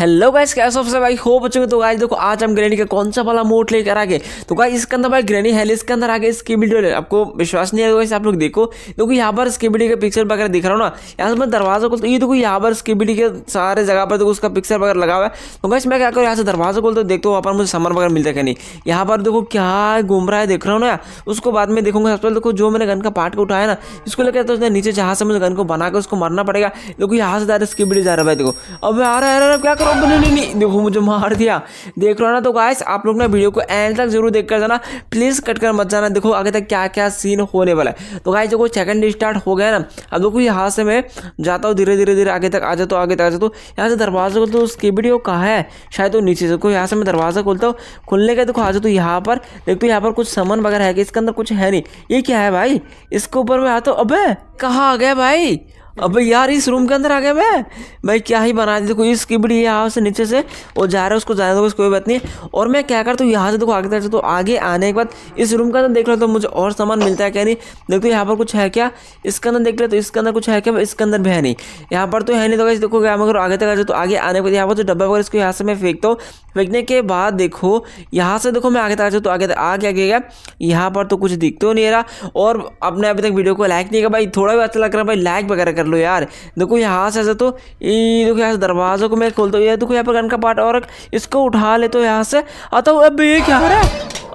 hello guys हो सबसे भाई हो बच्चों तो गाइस देखो आज हम ग्रेनी का कौन सा वाला मोड लेकर आ गए तो गाइस इसके अंदर भाई ग्रेनी हेल इसके अंदर आ गए इसकी वीडियो आपको विश्वास नहीं आएगा आप लोग देखो देखो यहाँ पर स्कीबीडी का पिक्चर वगैरह दिख रहा हूँ ना यहाँ मैं दरवाजा खोलता हूँ ये देखो यहाँ पर स्कीबीडी के सारे जगह पर देखो उसका पिक्चर वगैरह लगा हुआ है तो गाइस मैं क्या करूँ यहाँ से दरवाजा खोलता हूँ देखता वहाँ पर मुझे सामान वगैरह मिलता है नहीं यहाँ पर देखो क्या घूम रहा है देख रहा हूँ ना उसको बाद में देखूंगा सबसे देखो जो मैंने गन का पार्ट को उठाया ना इसको लेकर तो नीचे जहाँ से मुझे गन को बनाकर उसको मारना पड़ेगा देखो यहाँ से दादा स्कीबिडी जा रहा है भाई देखो अब आ रहा है क्या करो तो नहीं नहीं देखो मुझे मार दिया देख रहे ना तो गाइस आप लोग ना वीडियो को एंड तक जरूर देख कर जाना प्लीज़ कट कर मत जाना देखो आगे तक क्या क्या सीन होने वाला है तो गाइस देखो सेकंड स्टार्ट हो गया ना अब देखो यहाँ से मैं जाता हूँ धीरे धीरे धीरे आगे तक आ जाता हूँ आगे तक आ जाता हूँ यहाँ से दरवाज़ा खोलता हूँ उसकी वीडियो कहाँ है शायद वो नीचे से यहाँ से मैं दरवाज़ा खोलता हूँ खुलने का देखो आ जाता हूँ यहाँ पर देखो यहाँ पर कुछ सामान वगैरह है कि इसके अंदर कुछ है नहीं ये क्या है भाई इसके ऊपर मैं आता हूँ अब कहाँ आ गया भाई अब यार इस रूम के अंदर आ गया मैं भाई क्या ही बना देखो इस किबड़ी यहाँ से नीचे से और जा रहा है उसको जाने दो कोई बात नहीं और मैं क्या करता हूँ यहाँ से देखो आगे तरफ तो आगे आने के बाद इस रूम के अंदर देख लो तो मुझे और सामान मिलता है क्या नहीं देखो यहाँ पर कुछ है क्या इसके अंदर देख लो तो इसके अंदर कुछ है क्या इसके अंदर भी है नहीं यहाँ पर तो है नहीं तो देखो क्या मगर आगे तक तो आगे आने के बाद यहाँ पर जो डब्बा वगैरह इसको यहाँ से मैं फेंकता हूँ फेंकने के बाद देखो यहाँ से देखो मैं आगे तक तो आगे आगे आगे गया यहाँ पर तो कुछ दिख तो नहीं रहा और आपने अभी तक वीडियो को लाइक नहीं किया भाई थोड़ा भी अच्छा लग रहा है भाई लाइक वगैरह कर लो यार देखो यहाँ से ऐसे तो ये देखो यहाँ से दरवाज़ों को मैं खोलता हूँ यार देखो यहाँ पर गन का पार्ट और इसको उठा ले तो यहाँ से आता हूँ अब ये क्या है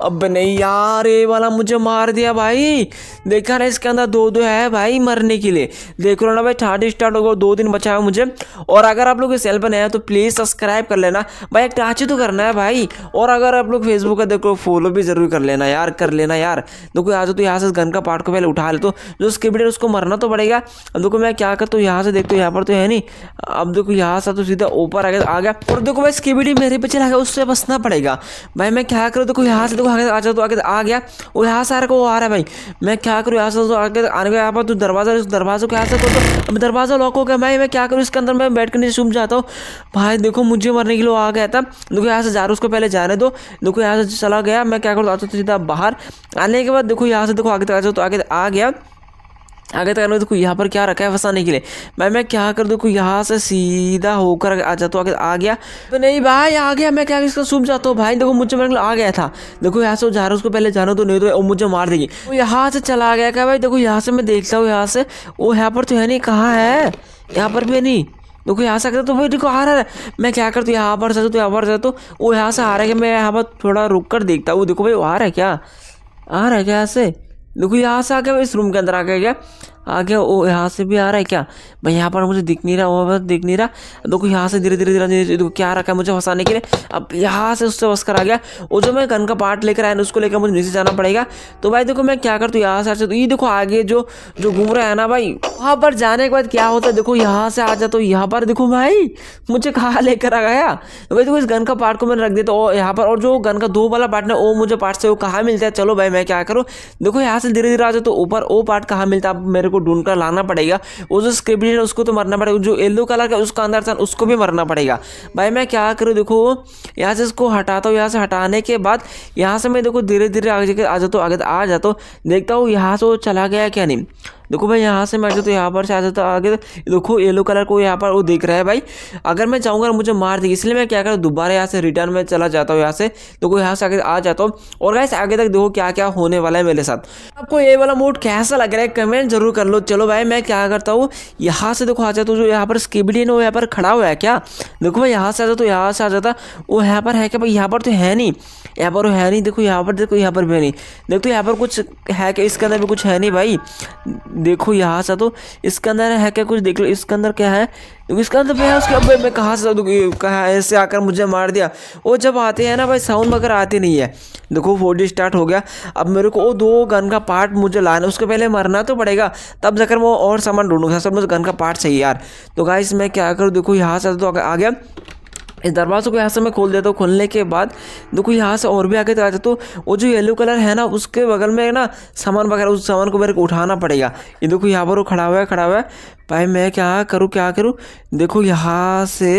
अब नहीं यार ये वाला मुझे मार दिया भाई देखा ना इसके अंदर दो दो है भाई मरने के लिए देख लो ना भाई थर्ड स्टार्ट होगा दो दिन बचा है मुझे और अगर आप लोग इस चैनल पर नए हैं तो प्लीज़ सब्सक्राइब कर लेना भाई एक टाची तो करना है भाई और अगर आप लोग फेसबुक का देखो फॉलो भी ज़रूर कर लेना यार कर लेना यार देखो यहाँ से तो यहाँ से गन का पार्ट को पहले उठा ले तो जो स्क्रिप्ट है उसको मरना तो पड़ेगा देखो मैं क्या कर तो यहाँ से देखते हो यहाँ पर तो है नहीं अब देखो यहाँ से तो सीधा ऊपर आ गया आ गया और देखो भाई इसकी वीडियो मेरे पे चला गया उससे बसना पड़ेगा भाई मैं क्या करूँ देखो यहाँ से देखो आगे आ जाओ तो आगे आ गया वो यहाँ से आ रहा वो आ रहा है भाई मैं क्या करूँ यहाँ से तो आगे आने का यहाँ पर तो दरवाज़ा उस दरवाज़ों के यहाँ से तो अब तो दरवाज़ा लॉक हो गया भाई मैं क्या करूँ इसके अंदर मैं बैठ कर नीचे सूख जाता हूँ भाई देखो मुझे मरने के लिए आ गया था देखो यहाँ से जा रहा उसको पहले जाने दो देखो यहाँ से चला गया मैं क्या करूँ आता तो सीधा बाहर आने के बाद देखो यहाँ से देखो आगे तक आ जाओ तो आगे आ गया आगे तक देखो यहाँ पर क्या रखा है फंसाने के लिए भाई मैं क्या कर देखो यहाँ से सीधा होकर आ जाता हूँ आ गया तो नहीं भाई आ गया मैं क्या इसका सूख जाता हूँ भाई देखो मुझे मेरे आ गया था देखो यहाँ से जा रहा उसको पहले जानो तो नहीं तो मुझे मार देगी वो यहाँ से चला गया क्या भाई देखो यहाँ से मैं देखता हूँ यहाँ से वो यहाँ पर तो है नहीं कहाँ है यहाँ पर भी नहीं देखो यहाँ से तो भाई देखो आ रहा है मैं क्या करता हूँ यहाँ पर जाता तो यहाँ पर जाता तो वो यहाँ से आ रहा है कि मैं यहाँ पर थोड़ा रुक कर देखता हूँ देखो भाई आ रहा है क्या आ रहा है क्या यहाँ से देखो यहाँ से आके इस रूम के अंदर आ गया आ गया वो यहाँ से भी आ रहा है क्या भाई यहाँ पर मुझे दिख नहीं रहा वो दिख नहीं रहा देखो यहाँ से धीरे धीरे धीरे धीरे देखो क्या रखा है मुझे फंसाने के लिए अब यहाँ से उससे बसकर आ गया वो जो मैं गन का पार्ट लेकर आया ना उसको लेकर मुझे नीचे जाना पड़ेगा तो भाई देखो मैं क्या करती हूँ यहाँ से आ ये देखो आगे जो जो घूम रहा है ना भाई वहाँ पर जाने के बाद क्या होता है देखो यहाँ से आ जाता हूँ यहाँ पर देखो भाई मुझे कहाँ लेकर आ गया भाई देखो इस गन का पार्ट को मैंने रख दिया तो यहाँ पर और जो गन का दो वाला पार्ट ना वो मुझे पार्ट से वो कहाँ मिलता है चलो भाई मैं क्या करूँ देखो यहाँ से धीरे धीरे आ जाता तो ऊपर वो पार्ट कहाँ मिलता है मेरे को को ढूंढ कर लाना पड़ेगा वो जो स्क्रिप्ट है उसको तो मरना पड़ेगा जो येल्लो कलर का उसका अंदर था उसको भी मरना पड़ेगा भाई मैं क्या करूँ देखो यहाँ से इसको हटाता हूँ यहाँ से हटाने के बाद यहाँ से मैं देखो धीरे धीरे आगे आ जाता हूँ आगे आ जाता हूँ देखता हूँ यहाँ से वो चला गया क्या नहीं देखो भाई यहाँ से मैं जाता तो यहाँ पर से आ जाता आगे तो देखो येलो कलर को यहाँ पर वो देख रहा है भाई अगर मैं चाहूँगा मुझे मार देगी इसलिए मैं क्या करूँ दोबारा यहाँ से रिटर्न में चला जाता हूँ यहाँ से देखो यहाँ से आगे आ जाता हूँ और गाइस आगे तक देखो क्या क्या होने वाला है मेरे साथ आपको ये वाला मूड कैसा लग रहा है कमेंट जरूर कर लो चलो भाई मैं क्या करता हूँ यहाँ से देखो आ जाता हूँ जो यहाँ पर स्कीबिलियन वो यहाँ पर खड़ा हुआ है क्या देखो भाई यहाँ से आ जाता तो यहाँ से आ जाता वो यहाँ पर है क्या भाई यहाँ पर तो है नहीं यहाँ पर है नहीं देखो यहाँ पर देखो यहाँ पर भी नहीं देखो यहाँ पर कुछ है क्या इसके अंदर भी कुछ है नहीं भाई देखो यहाँ से तो इसके अंदर है क्या कुछ देख लो इसके अंदर क्या है इसके अंदर भैया तो उसके अब मैं कहाँ से कहाँ ऐसे आकर मुझे मार दिया वो जब आते हैं ना भाई साउंड वगैरह आते नहीं है देखो फोर्टी स्टार्ट हो गया अब मेरे को वो दो गन का पार्ट मुझे लाना उसके पहले मरना तो पड़ेगा तब जाकर मैं और सामान ढूंढूंगा सर मुझे गन का पार्ट चाहिए यार तो गाइस मैं क्या करूँ देखो यहाँ से तो आ गया इस दरवाज़े को यहाँ से मैं खोल देता हूँ खोलने के बाद देखो यहाँ से और भी आगे चला जाता हूँ तो वो जो येलो कलर है ना उसके बगल में ना सामान वगैरह उस सामान को मेरे को उठाना पड़ेगा ये देखो यहाँ पर वो खड़ा हुआ है खड़ा हुआ है भाई मैं क्या करूँ क्या करूँ देखो यहाँ से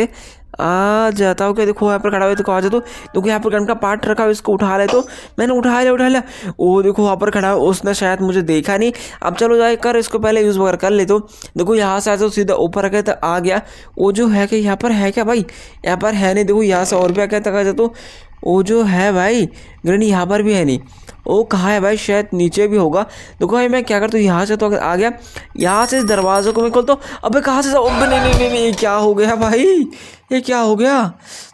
आ जाता हूँ क्या देखो यहाँ पर खड़ा हुआ तो कहा जा तो देखो यहाँ पर गन का पार्ट रखा हुआ इसको उठा ले तो मैंने उठा लिया उठा लिया ओ देखो वहाँ पर खड़ा हुआ उसने शायद मुझे देखा नहीं अब चलो जाए कर इसको पहले यूज़ वगैरह कर ले तो देखो यहाँ से आ जाओ सीधा ऊपर रखे तो आ गया वो जो है कि यहाँ पर है क्या भाई यहाँ पर है नहीं देखो यहाँ से और भी आ गया तो वो जो है भाई ग्रेन यहाँ पर भी है नहीं वो कहाँ है भाई शायद नीचे भी होगा देखो भाई मैं क्या करता हूँ यहाँ से तो अगर आ गया यहाँ से इस दरवाज़े को मैं खोलता हूँ अबे कहाँ से अब नहीं नहीं, नहीं, नहीं क्या हो गया भाई ये क्या हो गया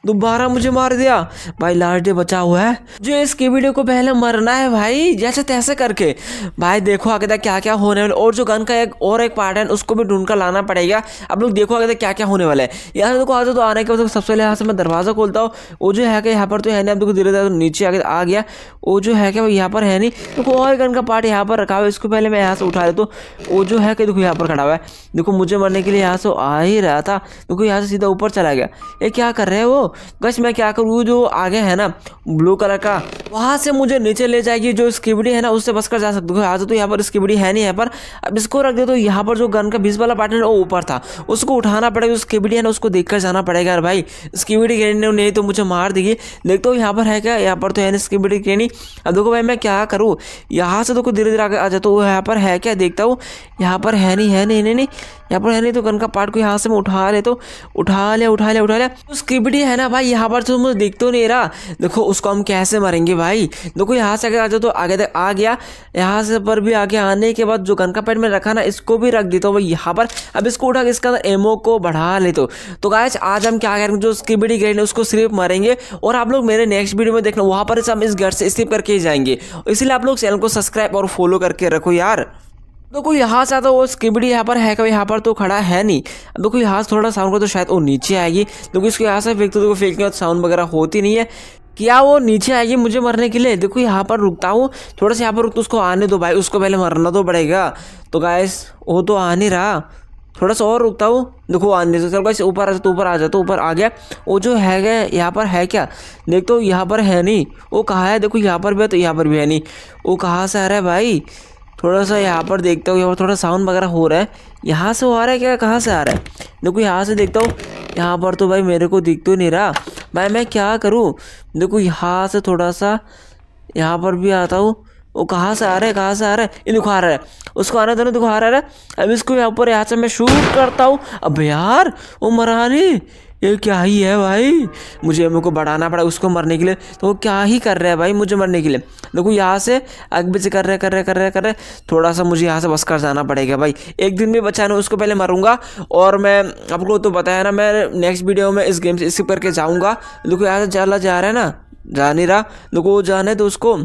दोबारा मुझे मार दिया भाई लास्ट डे बचा हुआ है जो इस वीडियो को पहले मरना है भाई जैसे तैसे करके भाई देखो आगे तक क्या क्या होने वाले और जो गन का एक और एक पार्ट है उसको भी ढूंढ कर लाना पड़ेगा अब लोग देखो आगे तक क्या क्या होने वाला है यहाँ देखो आज तो आने के बाद सबसे पहले यहाँ से मैं दरवाज़ा खोलता हूँ वो जो है कि यहाँ पर तो है नहीं अब देखो धीरे धीरे तो नीचे आगे आ गया वो जो है क्या वो यहाँ पर है नहीं देखो और गन का पार्ट यहाँ पर रखा हुआ है इसको पहले मैं यहाँ से उठा देता हूँ वो जो है कि देखो यहाँ पर खड़ा हुआ है देखो मुझे मरने के लिए यहाँ से आ ही रहा था देखो यहाँ से सीधा ऊपर चला गया गया ये क्या कर रहे हैं वो बस मैं क्या करूँ जो आगे है ना ब्लू कलर का वहाँ से मुझे नीचे ले जाएगी जो स्कीबडी है ना उससे बस कर जा सकते हो आज तो यहाँ पर स्कीबडी है नहीं यहाँ पर अब इसको रख दे तो यहाँ पर जो गन का बीस वाला पार्टनर वो ऊपर था उसको उठाना पड़ेगा जो स्कीबड़ी है ना उसको देख कर जाना पड़ेगा यार भाई स्कीबड़ी ग्रेनी नहीं तो मुझे मार देगी देखते हो यहाँ पर है क्या यहाँ पर तो है ना स्किबड़ी ग्रेनी अब देखो भाई मैं क्या करूँ यहाँ से देखो धीरे धीरे आगे आ जाता हूँ यहाँ पर है क्या देखता हूँ यहाँ पर है नहीं है नहीं नहीं नहीं यहाँ पर है नहीं तो गन का पार्ट को यहाँ से मैं उठा ले तो उठा लिया उठा लिया उठा लिया स्कीबडी है ना भाई यहाँ पर तो मुझे देखते तो नहीं रहा देखो उसको हम कैसे मरेंगे भाई देखो यहाँ से अगर आ जाओ तो आगे तक आ गया यहाँ से पर भी आगे आने के बाद जो गन का पैड में रखा ना इसको भी रख देता हूँ भाई यहाँ पर अब इसको उठा इसके अंदर एमओ को बढ़ा ले हो तो गायज आज हम क्या करेंगे जो उसकी स्किबिडी गेट है उसको स्लिप मारेंगे और आप लोग मेरे नेक्स्ट वीडियो में देखना वहाँ पर हम इस घर से स्लिप करके जाएंगे इसलिए आप लोग चैनल को सब्सक्राइब और फॉलो करके रखो यार देखो तो यहाँ से आता वो स्किबड़ी यहाँ पर है कभी यहाँ पर तो खड़ा है नहीं देखो यहाँ से थोड़ा साउंड का तो शायद वो नीचे आएगी देखो इसको यहाँ से फेंकते देखो फेंकने के बाद साउंड वगैरह होती नहीं है क्या वो नीचे आएगी मुझे मरने के लिए देखो यहाँ पर रुकता हूँ थोड़ा सा यहाँ पर रुक तो उसको आने दो भाई उसको पहले मरना तो पड़ेगा तो गायस वो तो आ नहीं रहा थोड़ा सा और रुकता हूँ देखो आने दो चलो गाइस ऊपर आ जाता तो ऊपर आ जाता तो ऊपर आ गया वो जो है गया यहाँ पर है क्या देख तो यहाँ पर है नहीं वो कहाँ है देखो यहाँ पर भी है तो यहाँ पर भी है नहीं वो कहाँ से आ रहा है भाई थोड़ा सा यहाँ पर देखता हूँ यहाँ पर थोड़ा साउंड वगैरह हो रहा है यहाँ से आ रहा है क्या कहाँ से आ रहा है देखो यहाँ से देखता हूँ यहाँ पर तो भाई मेरे को दिख तो नहीं रहा भाई मैं क्या करूँ देखो यहाँ से थोड़ा सा यहाँ पर भी आता हूँ वो कहाँ से आ रहा है कहाँ से आ रहा है ये दिखा रहा है उसको आने दोनों दिखा रहा है अब इसको यहाँ पर यहाँ से मैं शूट करता हूँ अब यार वो मरा नहीं ये क्या ही है भाई मुझे मेरे को बढ़ाना पड़ा उसको मरने के लिए तो वो क्या ही कर रहा है भाई मुझे मरने के लिए देखो यहाँ से आग पीछे कर रहे कर रहे कर रहे कर रहे थोड़ा सा मुझे यहाँ से बस कर जाना पड़ेगा भाई एक दिन भी बचाना उसको पहले मरूंगा और मैं आपको तो बताया ना मैं नेक्स्ट वीडियो में इस गेम से इसी करके जाऊँगा देखो यहाँ से चला जा रहा है ना जा नहीं रहा देखो वो जाने है तो उसको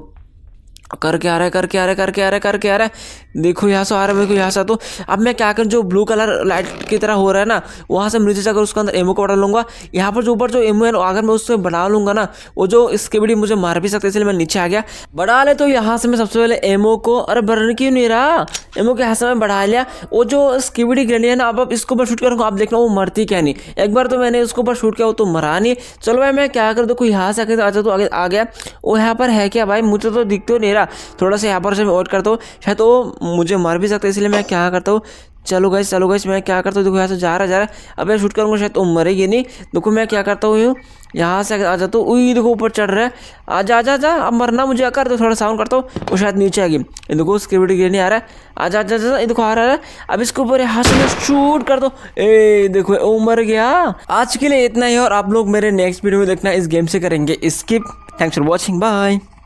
करके आ रहा है करके आ रहा है करके आ रहा है करके आ रहा है देखो यहाँ से आ रहा है देखो यहाँ से तो अब मैं क्या करूँ जो ब्लू कलर लाइट की तरह हो रहा है ना वहाँ से नीचे जाकर उसके अंदर एमओ को बढ़ा लूँगा यहाँ पर जो ऊपर जो एमओ है अगर मैं उससे बढ़ा लूँगा ना वो जो इसके बड़ी मुझे मार भी सकते इसलिए मैं नीचे आ गया बढ़ा ले तो यहाँ से मैं सबसे पहले एमओ को अरे बढ़ क्यों नहीं रहा एमओ के यहाँ से मैं बढ़ा लिया वो जो स्कीबडी ग्रेनी है ना अब इसको इसके ऊपर शूट करूँगा आप देखना वो मरती क्या नहीं एक बार तो मैंने उसके ऊपर शूट किया वो तो मरा नहीं चलो भाई मैं क्या कर देखो यहाँ से तो आ गया वो यहाँ पर है क्या भाई मुझे तो दिखते नहीं मेरा थोड़ा सा यहाँ पर से मैं वेट करता हूँ शायद वो मुझे मार भी सकता है इसलिए मैं क्या करता हूँ चलो गई चलो गई मैं क्या करता हूँ देखो यहाँ से जा रहा जा रहा अब मैं शूट करूँगा शायद तो मरेगी नहीं देखो मैं क्या करता हूँ यहाँ से आ जाता हूँ उई देखो ऊपर चढ़ रहा है आ जा जा जा अब मरना मुझे आकर तो थोड़ा साउंड करता हूँ वो शायद नीचे आएगी ये देखो स्क्रिप्ट गिर नहीं आ रहा है आ जा जा ये देखो आ रहा है अब इसके ऊपर यहाँ से मैं शूट कर दो ए देखो ओ मर गया आज के लिए इतना ही और आप लोग मेरे नेक्स्ट वीडियो में देखना इस गेम से करेंगे skip thanks for watching bye